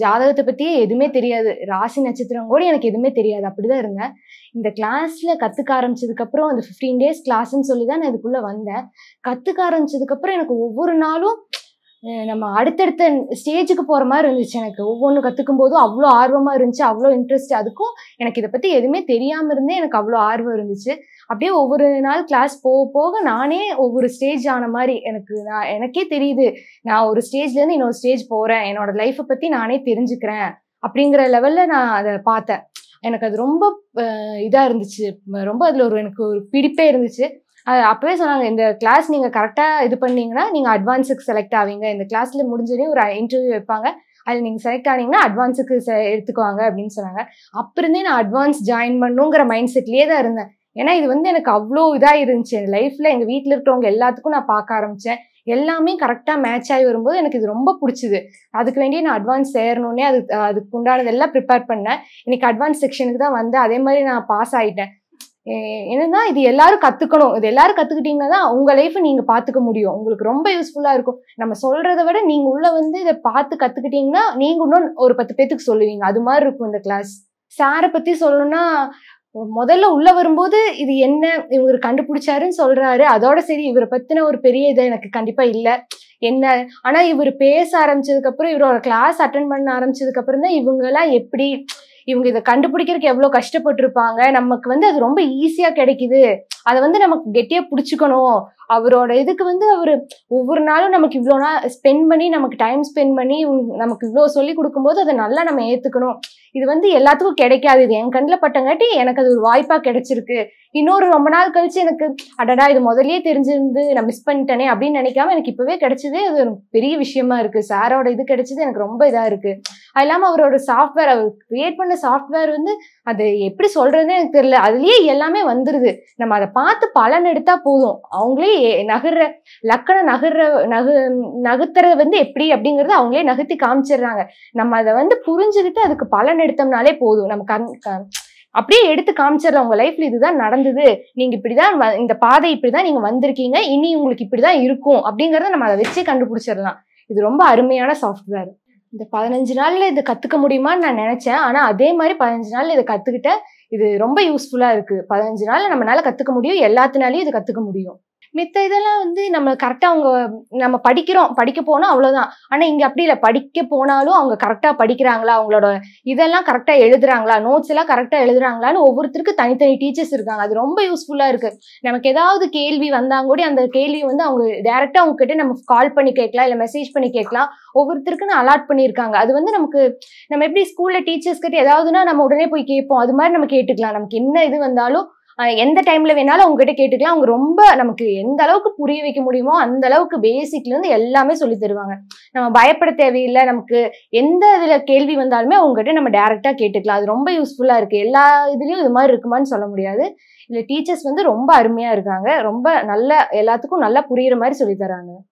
ஜாதகத்தை பத்தியே எதுவுமே தெரியாது ராசி நட்சத்திரம் கூட எனக்கு எதுவுமே தெரியாது அப்படிதான் இருந்தேன் இந்த கத்துக்க ஆரம்பிச்சதுக்கு ஆரம்பிச்சதுக்கப்புறம் அந்த பிப்டீன் டேஸ் கிளாஸ்ன்னு சொல்லி தான் நான் இதுக்குள்ள வந்தேன் ஆரம்பிச்சதுக்கு அப்புறம் எனக்கு ஒவ்வொரு நாளும் நம்ம அடுத்தடுத்த ஸ்டேஜுக்கு போகிற மாதிரி இருந்துச்சு எனக்கு ஒவ்வொன்று கற்றுக்கும் போதும் அவ்வளோ ஆர்வமாக இருந்துச்சு அவ்வளோ இன்ட்ரெஸ்ட் அதுக்கும் எனக்கு இதை பற்றி எதுவுமே தெரியாமல் இருந்தே எனக்கு அவ்வளோ ஆர்வம் இருந்துச்சு அப்படியே ஒவ்வொரு நாள் கிளாஸ் போக போக நானே ஒவ்வொரு ஸ்டேஜ் ஆன மாதிரி எனக்கு நான் எனக்கே தெரியுது நான் ஒரு ஸ்டேஜ்லேருந்து இன்னொரு ஸ்டேஜ் போகிறேன் என்னோட லைஃப்பை பற்றி நானே தெரிஞ்சுக்கிறேன் அப்படிங்கிற லெவலில் நான் அதை பார்த்தேன் எனக்கு அது ரொம்ப இதாக இருந்துச்சு ரொம்ப அதில் ஒரு எனக்கு ஒரு பிடிப்பே இருந்துச்சு அப்பவே சொன்னாங்க இந்த கிளாஸ் நீங்கள் கரெக்டாக இது பண்ணீங்கன்னா நீங்கள் அட்வான்ஸுக்கு செலக்ட் ஆவீங்க இந்த கிளாஸ்ல முடிஞ்சோடனே ஒரு இன்டர்வியூ வைப்பாங்க அதில் நீங்கள் செலக்ட் ஆனீங்கன்னா அட்வான்ஸுக்கு எடுத்துக்குவாங்க அப்படின்னு சொன்னாங்க அப்புறந்தே நான் அட்வான்ஸ் ஜாயின் பண்ணுங்கிற மைண்ட் செட்லேயே தான் இருந்தேன் ஏன்னா இது வந்து எனக்கு அவ்வளோ இதாக இருந்துச்சு என் லைஃப்பில் எங்கள் வீட்டில் இருக்கிறவங்க எல்லாத்துக்கும் நான் பார்க்க ஆரம்பித்தேன் எல்லாமே கரெக்டாக மேட்ச் ஆகி வரும்போது எனக்கு இது ரொம்ப பிடிச்சிது அதுக்கு வேண்டிய நான் அட்வான்ஸ் சேரணுன்னே அது அதுக்கு உண்டானதெல்லாம் ப்ரிப்பேர் பண்ணேன் இன்னைக்கு அட்வான்ஸ் செக்ஷனுக்கு தான் வந்து அதே மாதிரி நான் பாஸ் ஆகிட்டேன் என்னன்னா இது எல்லாரும் கத்துக்கணும் இது எல்லாரும் கத்துக்கிட்டீங்கன்னா தான் உங்க லைஃப் நீங்க பாத்துக்க முடியும் உங்களுக்கு ரொம்ப யூஸ்ஃபுல்லா இருக்கும் நம்ம சொல்றதை விட நீங்க உள்ள வந்து இதை பார்த்து கத்துக்கிட்டீங்கன்னா நீங்க இன்னும் ஒரு பத்து பேத்துக்கு சொல்லுவீங்க அது மாதிரி இருக்கும் இந்த கிளாஸ் சாரை பத்தி சொல்லணும்னா முதல்ல உள்ள வரும்போது இது என்ன இவர் கண்டுபிடிச்சாருன்னு சொல்றாரு அதோட சரி இவரை பத்தின ஒரு பெரிய இது எனக்கு கண்டிப்பா இல்லை என்ன ஆனா இவர் பேச ஆரம்பிச்சதுக்கு அப்புறம் இவரோட கிளாஸ் அட்டன் பண்ண ஆரம்பிச்சதுக்கு அப்புறம் தான் இவங்க எல்லாம் எப்படி இவங்க இதை கண்டுபிடிக்கிறதுக்கு எவ்வளோ கஷ்டப்பட்டிருப்பாங்க நமக்கு வந்து அது ரொம்ப ஈஸியாக கிடைக்குது அதை வந்து நமக்கு கெட்டியாக பிடிச்சிக்கணும் அவரோட இதுக்கு வந்து அவர் ஒவ்வொரு நாளும் நமக்கு இவ்வளோ நாள் ஸ்பெண்ட் பண்ணி நமக்கு டைம் ஸ்பெண்ட் பண்ணி நமக்கு இவ்வளோ சொல்லி கொடுக்கும்போது அதை நல்லா நம்ம ஏற்றுக்கணும் இது வந்து எல்லாத்துக்கும் கிடைக்காது இது என் கண்ணில் பட்டங்காட்டி எனக்கு அது ஒரு வாய்ப்பாக கிடைச்சிருக்கு இன்னொரு ரொம்ப நாள் கழிச்சு எனக்கு அடடா இது முதலே தெரிஞ்சிருந்து நான் மிஸ் பண்ணிட்டேனே அப்படின்னு நினைக்காம எனக்கு இப்போவே கிடைச்சதே அது ஒரு பெரிய விஷயமா இருக்கு சாரோட இது கிடைச்சது எனக்கு ரொம்ப இதாக இருக்கு அது இல்லாமல் அவரோட சாஃப்ட்வேர் அவர் கிரியேட் பண்ண சாஃப்ட்வேர் வந்து அது எப்படி சொல்றதுன்னு எனக்கு தெரியல அதுலேயே எல்லாமே வந்துடுது நம்ம அதை பார்த்து பலன் எடுத்தால் போதும் அவங்களே நகர்ற லக்கணம் நகர்ற நகு நகுத்துறது வந்து எப்படி அப்படிங்கிறது அவங்களே நகர்த்தி காமிச்சிடுறாங்க நம்ம அதை வந்து புரிஞ்சுக்கிட்டு அதுக்கு பலன் எடுத்தோம்னாலே போதும் நம்ம கண் அப்படியே எடுத்து காமிச்சிடலாம் உங்க லைஃப்ல இதுதான் நடந்தது நீங்க இப்படிதான் இந்த பாதை இப்படிதான் நீங்க வந்திருக்கீங்க இனி உங்களுக்கு இப்படிதான் இருக்கும் அப்படிங்கறத நம்ம அதை வச்சே கண்டுபிடிச்சிடலாம் இது ரொம்ப அருமையான சாஃப்ட்வேர் இந்த பதினஞ்சு நாள்ல இதை கத்துக்க முடியுமான்னு நான் நினைச்சேன் ஆனா அதே மாதிரி பதினஞ்சு நாள்ல இதை கத்துக்கிட்டேன் இது ரொம்ப யூஸ்ஃபுல்லா இருக்கு பதினஞ்சு நாள்ல நம்மளால கத்துக்க முடியும் எல்லாத்தினாலையும் இதை கத்துக்க முடியும் மித்த இதெல்லாம் வந்து நம்ம கரெக்டாக அவங்க நம்ம படிக்கிறோம் படிக்க போனால் அவ்வளோதான் ஆனால் இங்கே அப்படி இல்லை படிக்க போனாலும் அவங்க கரெக்டாக படிக்கிறாங்களா அவங்களோட இதெல்லாம் கரெக்டாக எழுதுறாங்களா நோட்ஸ் எல்லாம் கரெக்டாக எழுதுறாங்களான்னு ஒவ்வொருத்தருக்கு தனித்தனி டீச்சர்ஸ் இருக்காங்க அது ரொம்ப யூஸ்ஃபுல்லாக இருக்குது நமக்கு ஏதாவது கேள்வி வந்தாங்க கூட அந்த கேள்வி வந்து அவங்க டேரெக்டாக அவங்ககிட்ட நம்ம கால் பண்ணி கேட்கலாம் இல்லை மெசேஜ் பண்ணி கேட்கலாம் ஒவ்வொருத்தருக்குன்னு அலாட் பண்ணியிருக்காங்க அது வந்து நமக்கு நம்ம எப்படி ஸ்கூலில் டீச்சர்ஸ் கிட்ட ஏதாவதுன்னா நம்ம உடனே போய் கேட்போம் அது மாதிரி நம்ம கேட்டுக்கலாம் நமக்கு என்ன இது வந்தாலும் எந்த டைம்ல வேணாலும் அவங்க கிட்ட கேட்டுக்கலாம் அவங்க ரொம்ப நமக்கு எந்த அளவுக்கு புரிய வைக்க முடியுமோ அந்த அளவுக்கு பேசிக்ல இருந்து எல்லாமே சொல்லி தருவாங்க நம்ம பயப்பட தேவையில்லை நமக்கு எந்த இதுல கேள்வி வந்தாலுமே அவங்க கிட்ட நம்ம டைரக்டா கேட்டுக்கலாம் அது ரொம்ப யூஸ்ஃபுல்லா இருக்கு எல்லா இதுலயும் இது மாதிரி இருக்குமான்னு சொல்ல முடியாது இல்ல டீச்சர்ஸ் வந்து ரொம்ப அருமையா இருக்காங்க ரொம்ப நல்ல எல்லாத்துக்கும் நல்லா புரியுற மாதிரி சொல்லி தராங்க